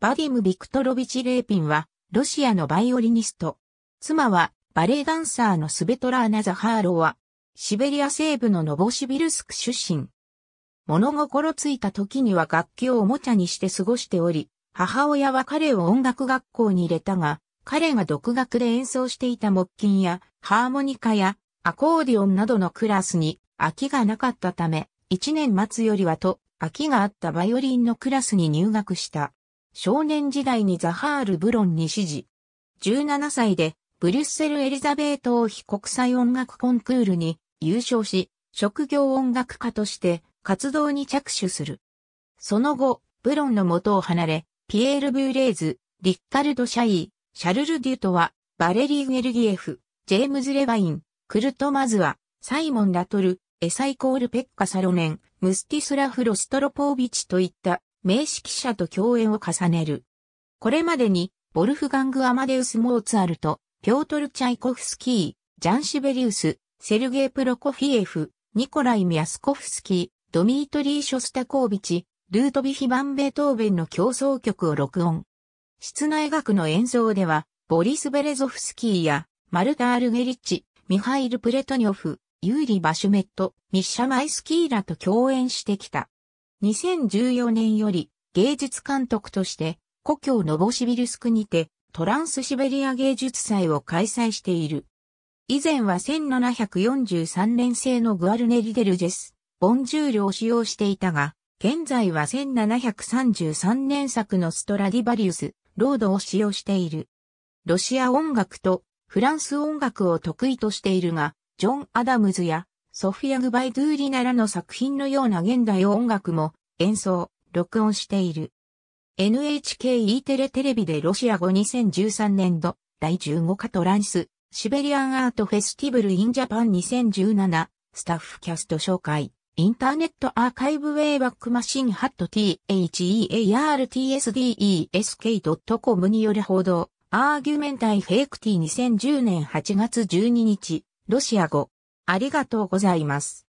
バディム・ビクトロビチ・レーピンは、ロシアのバイオリニスト。妻は、バレエダンサーのスベトラーナ・ザハーロワ。シベリア西部のノボシビルスク出身。物心ついた時には楽器をおもちゃにして過ごしており、母親は彼を音楽学校に入れたが、彼が独学で演奏していた木琴やハーモニカやアコーディオンなどのクラスに空きがなかったため、1年末よりはと空きがあったバイオリンのクラスに入学した。少年時代にザハール・ブロンに支持。17歳でブリュッセル・エリザベート王妃国際音楽コンクールに優勝し、職業音楽家として活動に着手する。その後、ブロンの元を離れ、ピエール・ブーレーズ、リッカルド・シャイー、シャルル・デュトワ、バレリー・ゲルギエフ、ジェームズ・レバイン、クルト・マズア、サイモン・ラトル、エサイコール・ペッカ・サロネン、ムスティスラフ・ロストロポービチといった名指揮者と共演を重ねる。これまでに、ボルフガング・アマデウス・モーツァルト、ピョートル・チャイコフスキー、ジャン・シベリウス、セルゲイ・プロコフィエフ、ニコライ・ミアスコフスキー、ドミートリー・ショスタコービチ、ルートビヒ・バン・ベートーベンの競争曲を録音。室内楽の演奏では、ボリス・ベレゾフスキーや、マルタ・アルゲリッチ、ミハイル・プレトニョフ、ユーリ・バシュメット、ミッシャ・マイスキーラと共演してきた。2014年より芸術監督として故郷ノボシビルスクにてトランスシベリア芸術祭を開催している。以前は1743年製のグアルネリデルジェス、ボンジュールを使用していたが、現在は1733年作のストラディバリウス、ロードを使用している。ロシア音楽とフランス音楽を得意としているが、ジョン・アダムズやソフィア・グバイドゥーリならの作品のような現代音楽も演奏、録音している。NHKE テレテレビでロシア語2013年度第15カトランスシベリアンアートフェスティブルインジャパン2017スタッフキャスト紹介インターネットアーカイブウェイバックマシンハット theartsdesk.com による報道アーギュメンタイフェイクティ2010年8月12日ロシア語ありがとうございます。